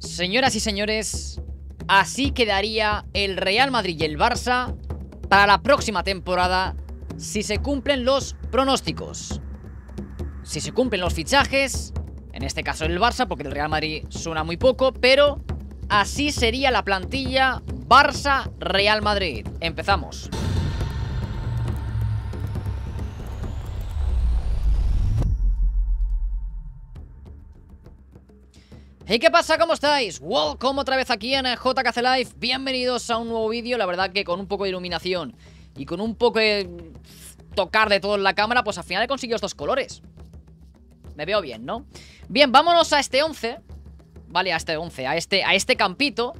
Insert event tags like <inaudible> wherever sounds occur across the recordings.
Señoras y señores, así quedaría el Real Madrid y el Barça para la próxima temporada si se cumplen los pronósticos. Si se cumplen los fichajes, en este caso el Barça, porque el Real Madrid suena muy poco, pero así sería la plantilla Barça-Real Madrid. Empezamos. ¿Y qué pasa? ¿Cómo estáis? Welcome otra vez aquí en JKC Live Bienvenidos a un nuevo vídeo, la verdad que con un poco de iluminación Y con un poco de tocar de todo en la cámara Pues al final he conseguido estos colores Me veo bien, ¿no? Bien, vámonos a este 11 Vale, a este 11, a este, a este campito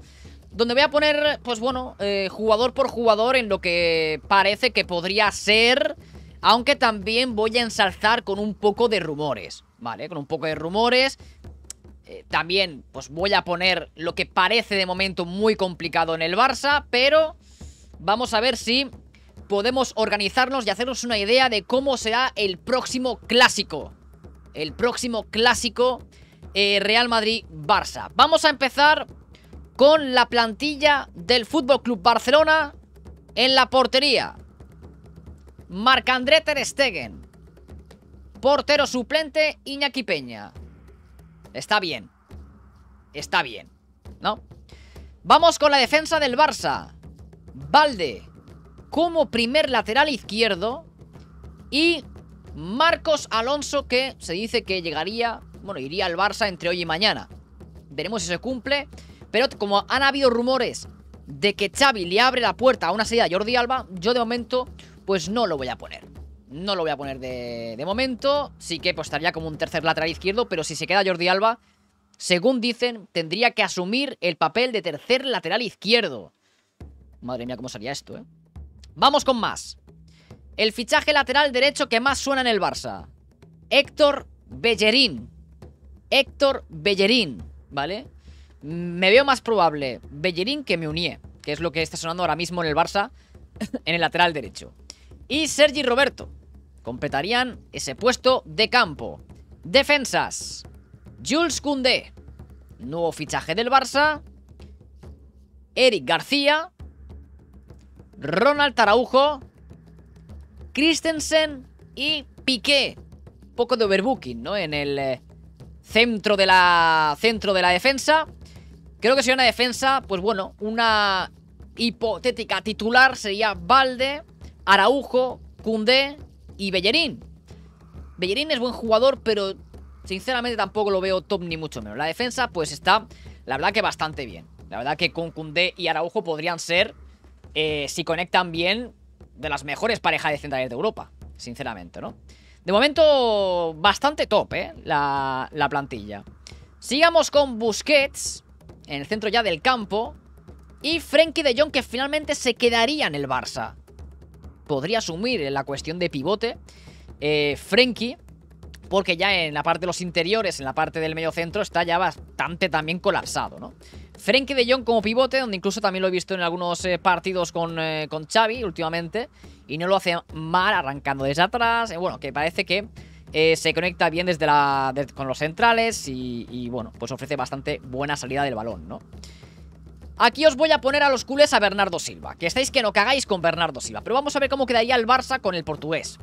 Donde voy a poner, pues bueno, eh, jugador por jugador En lo que parece que podría ser Aunque también voy a ensalzar con un poco de rumores Vale, con un poco de rumores eh, también, pues voy a poner lo que parece de momento muy complicado en el Barça, pero vamos a ver si podemos organizarnos y hacernos una idea de cómo será el próximo clásico. El próximo clásico eh, Real Madrid-Barça. Vamos a empezar con la plantilla del Fútbol Club Barcelona en la portería. Marc-André Ter Stegen. Portero suplente Iñaki Peña. Está bien. Está bien. ¿No? Vamos con la defensa del Barça. Valde como primer lateral izquierdo y Marcos Alonso que se dice que llegaría, bueno, iría al Barça entre hoy y mañana. Veremos si se cumple, pero como han habido rumores de que Xavi le abre la puerta a una salida a Jordi Alba, yo de momento pues no lo voy a poner no lo voy a poner de, momento. Sí que pues, estaría como un tercer lateral izquierdo, pero si se queda Jordi Alba, según dicen, tendría que asumir el papel de tercer lateral izquierdo. Madre mía, cómo sería esto, ¿eh? Vamos con más. El fichaje lateral derecho que más suena en el Barça. Héctor Bellerín. Héctor Bellerín, ¿vale? Me veo más probable Bellerín que me uníe, que es lo que está sonando ahora mismo en el Barça, <laughs> en el lateral derecho. Y Sergi Roberto, completarían ese puesto de campo. Defensas. Jules Koundé, nuevo fichaje del Barça. Eric García. Ronald Araujo. Christensen y Piqué. Un poco de overbooking, ¿no? En el eh, centro de la centro de la defensa. Creo que sería una defensa, pues bueno, una hipotética titular sería Valde, Araujo, Cundé, y Bellerín. Bellerín es buen jugador, pero sinceramente tampoco lo veo top ni mucho menos. La defensa, pues está, la verdad que bastante bien. La verdad que con Koundé y Araujo podrían ser, eh, si conectan bien, de las mejores parejas de centrales de Europa, sinceramente, ¿no? De momento, bastante top, ¿eh? La, la plantilla. Sigamos con Busquets, en el centro ya del campo, y Frenkie de Jong, que finalmente se quedaría en el Barça podría asumir la cuestión de pivote eh, Frenkie, porque ya en la parte de los interiores, en la parte del medio centro, está ya bastante también colapsado, ¿no? Frenkie de Jong como pivote, donde incluso también lo he visto en algunos eh, partidos eh, con, Xavi últimamente, y no lo hace mal arrancando desde atrás, eh, bueno, que parece que se conecta bien desde la, con los centrales y, y, bueno, pues ofrece bastante buena salida del balón, ¿no? Aquí os voy a poner a los cules a Bernardo Silva, que estáis que no cagáis con Bernardo Silva. Pero vamos a ver cómo quedaría el Barça con el portugués.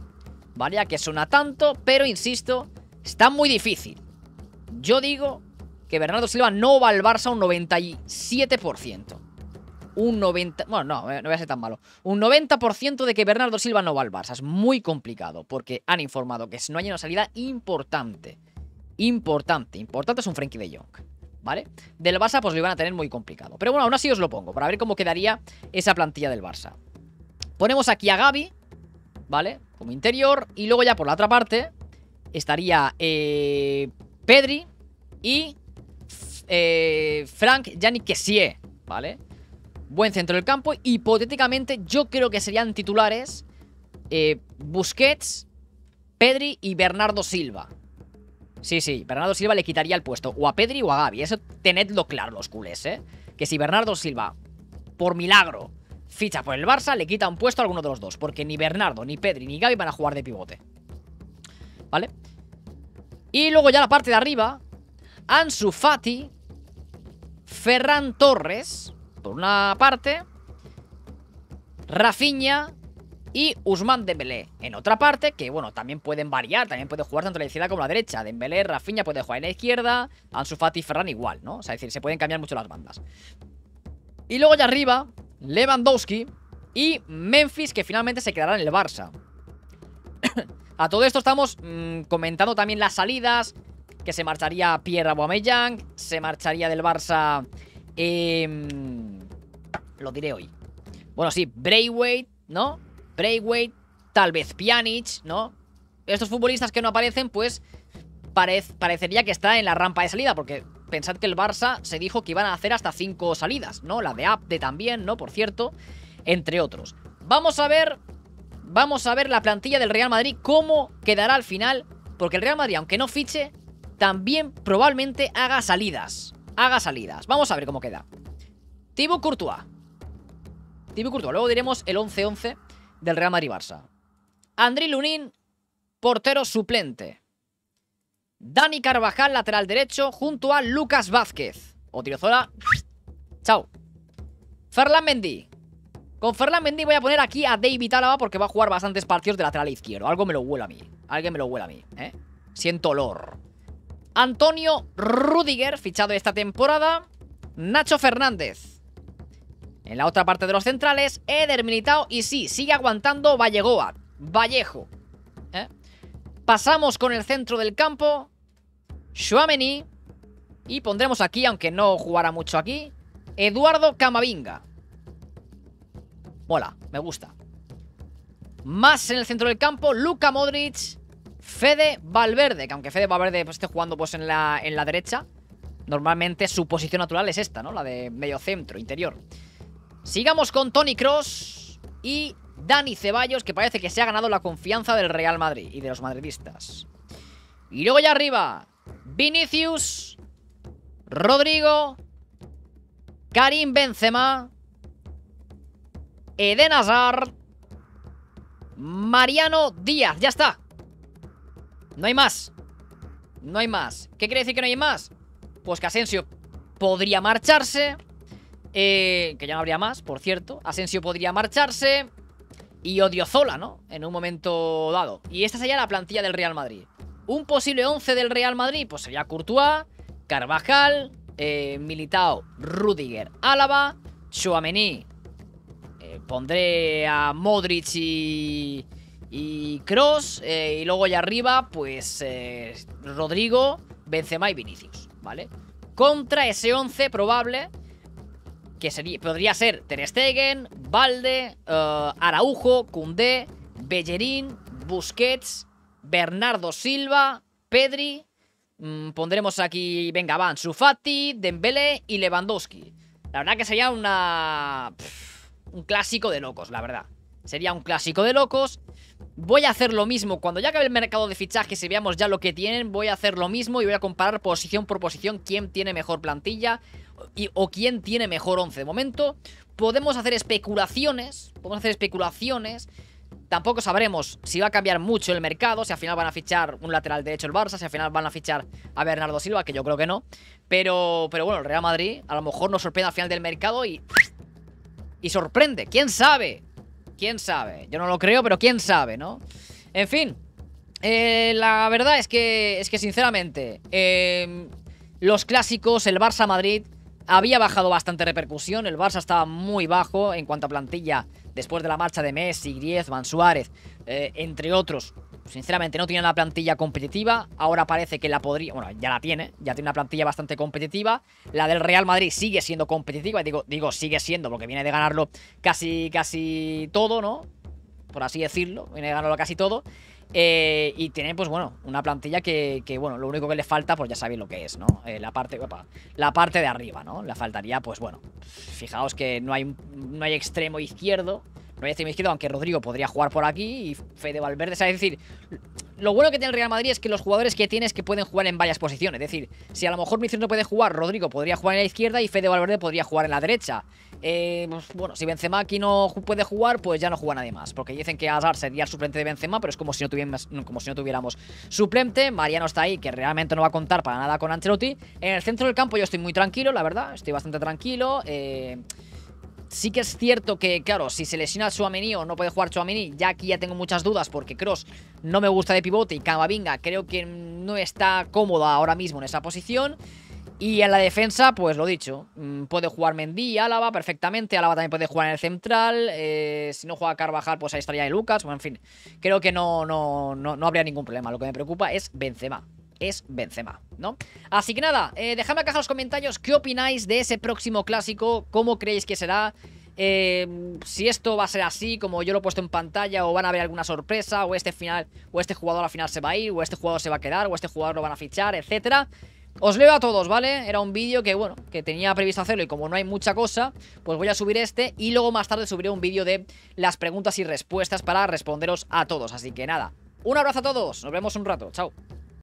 Vale, que suena tanto, pero insisto, está muy difícil. Yo digo que Bernardo Silva no va al Barça un 97%. Un 90... Bueno, no, eh, no voy a ser tan malo. Un 90% de que Bernardo Silva no va al Barça. Es muy complicado, porque han informado que no hay una salida importante. Importante, importante es un Frenkie de Jong. ¿vale? Del Barça pues lo iban a tener muy complicado. Pero bueno, aún así os lo pongo, para ver cómo quedaría esa plantilla del Barça. Ponemos aquí a Gaby, ¿vale? Como interior. Y luego ya por la otra parte estaría eh, Pedri y eh, Frank Yannick Kessie, ¿vale? Buen centro del campo. Hipotéticamente yo creo que serían titulares eh, Busquets, Pedri y Bernardo Silva, Sí, sí, Bernardo Silva le quitaría el puesto o a Pedri o a Gaby. Eso tenedlo claro los culés, ¿eh? Que si Bernardo Silva, por milagro, ficha por el Barça, le quita un puesto a alguno de los dos. Porque ni Bernardo, ni Pedri, ni Gaby van a jugar de pivote. ¿Vale? Y luego ya la parte de arriba, Ansu Fati, Ferran Torres, por una parte, Rafinha y Usman Dembélé. En otra parte, que bueno, también pueden variar, también puede jugar tanto la izquierda como la derecha. Dembélé, Rafinha puede jugar en la izquierda, Ansu Fati y Ferran igual, ¿no? O sea, es decir, se pueden cambiar mucho las bandas. Y luego allá arriba, Lewandowski y Memphis, que finalmente se quedará en el Barça. <coughs> A todo esto estamos mm, comentando también las salidas, que se marcharía Pierre Aubameyang, se marcharía del Barça... Em, lo diré hoy. Bueno, sí, Braithwaite, ¿no? Braithwaite, tal vez Pjanic, ¿no? Estos futbolistas que no aparecen, pues parecería que está en la rampa de salida, porque pensad que el Barça se dijo que iban a hacer hasta cinco salidas, ¿no? La de Abde también, ¿no? Por cierto, entre otros. Vamos a ver, vamos a ver la plantilla del Real Madrid, cómo quedará al final, porque el Real Madrid, aunque no fiche, también probablemente haga salidas. Haga salidas. Vamos a ver cómo queda. Thibaut Courtois. Thibaut Courtois. Luego diremos el 11-11 del Real Madrid-Barça. Lunín, Lunin, portero suplente. Dani Carvajal, lateral derecho, junto a Lucas Vázquez. O Tirozola chao. Ferland Mendy. Con Ferland Mendy voy a poner aquí a David Álava porque va a jugar bastantes partidos de lateral izquierdo. Algo me lo huele a mí. Alguien me lo huele a mí, ¿eh? Siento olor. Antonio Rudiger, fichado esta temporada. Nacho Fernández. En la otra parte de los centrales, Eder Militao y sí, sigue aguantando Vallegoa, Vallejo. ¿eh? Pasamos con el centro del campo, Schwameni y pondremos aquí, aunque no jugará mucho aquí, Eduardo Camavinga. Mola, me gusta. Más en el centro del campo, Luca Modric, Fede Valverde, que aunque Fede Valverde pues, esté jugando pues, en, la, en la derecha, normalmente su posición natural es esta, ¿no? La de medio centro, interior. Sigamos con Tony Cross y Dani Ceballos, que parece que se ha ganado la confianza del Real Madrid y de los madridistas. Y luego ya arriba, Vinicius, Rodrigo, Karim Benzema, Eden Hazard, Mariano Díaz. Ya está. No hay más. No hay más. ¿Qué quiere decir que no hay más? Pues que Asensio podría marcharse. Eh, que ya no habría más, por cierto. Asensio podría marcharse. Y Odiozola, ¿no? En un momento dado. Y esta sería la plantilla del Real Madrid. Un posible 11 del Real Madrid, pues sería Courtois, Carvajal, eh, Militao, Rudiger, Álava, Chuamení. Eh, pondré a Modric y, y Cross. y luego allá arriba, pues Rodrigo, Benzema y Vinicius, ¿vale? Contra ese 11 probable que sería, podría ser Ter Stegen, Valde, eh, Araujo, Cundé, Bellerín, Busquets, Bernardo Silva, Pedri. Mm, pondremos aquí, venga, van, Sufati, Dembele y Lewandowski. La verdad que sería una... un clásico de locos, la verdad. Sería un clásico de locos. Voy a hacer lo mismo. Cuando ya acabe el mercado de fichajes y veamos ya lo que tienen, voy a hacer lo mismo y voy a comparar posición por posición quién tiene mejor plantilla o quién tiene mejor 11. De momento, podemos hacer especulaciones, podemos hacer especulaciones. Tampoco sabremos si va a cambiar mucho el mercado, si al final van a fichar un lateral derecho el Barça, si al final van a fichar a Bernardo Silva, que yo creo que no. Pero, pero bueno, el Real Madrid a lo mejor nos sorprende al final del mercado y... Y sorprende, ¿quién sabe? ¿Quién sabe? Yo no lo creo, pero ¿quién sabe, no? En fin, eh, la verdad es que, es que sinceramente, eh, los clásicos, el Barça-Madrid, había bajado bastante repercusión, el Barça estaba muy bajo en cuanto a plantilla después de la marcha de Messi, Griezmann, Suárez, eh, entre otros. Sinceramente no tenía una plantilla competitiva, ahora parece que la podría, bueno, ya la tiene, ya tiene una plantilla bastante competitiva. La del Real Madrid sigue siendo competitiva, digo, digo sigue siendo porque viene de ganarlo casi casi todo, ¿no? Por así decirlo, viene de ganarlo casi todo. Eh, y tiene, pues bueno, una plantilla que, bueno, lo único que le falta, pues ya sabéis lo que es, ¿no? Eh, la parte, la parte de arriba, ¿no? Le faltaría, pues bueno, fijaos que no hay, no hay extremo izquierdo, decir mi izquierda, aunque Rodrigo podría jugar por aquí y Fede Valverde, es decir, lo bueno que tiene el Real Madrid es que los jugadores que tiene es que pueden jugar en varias posiciones, es decir, si a lo mejor Vinicius no puede jugar, Rodrigo podría jugar en la izquierda y Fede Valverde podría jugar en la derecha. Eh, pues, bueno, si Benzema aquí no puede jugar, pues ya no juega nadie más, porque dicen que Azar sería el suplente de Benzema, pero es como si no tuviéramos, como si no tuviéramos suplente, Mariano está ahí, que realmente no va a contar para nada con Ancelotti. En el centro del campo yo estoy muy tranquilo, la verdad, estoy bastante tranquilo, eh... Sí que es cierto que, claro, si se lesiona Suamení o no puede jugar Suamení, ya aquí ya tengo muchas dudas porque Cross no me gusta de pivote y Camavinga creo que no está cómoda ahora mismo en esa posición. Y en la defensa, pues lo dicho, mm, puede jugar Mendy, Álava perfectamente, Álava también puede jugar en el central, eh, si no juega Carvajal, pues ahí estaría de Lucas, bueno, en fin, creo que no, no, no, no habría ningún problema, lo que me preocupa es Benzema es Benzema, ¿no? Así que nada, eh, dejadme acá en los comentarios qué opináis de ese próximo clásico, cómo creéis que será, eh, si esto va a ser así, como yo lo he puesto en pantalla, o van a haber alguna sorpresa, o este final, o este jugador al final se va a ir, o este jugador se va a quedar, o este jugador lo van a fichar, etcétera. Os leo a todos, ¿vale? Era un vídeo que, bueno, que tenía previsto hacerlo y como no hay mucha cosa, pues voy a subir este y luego más tarde subiré un vídeo de las preguntas y respuestas para responderos a todos. Así que nada, un abrazo a todos, nos vemos un rato, chao.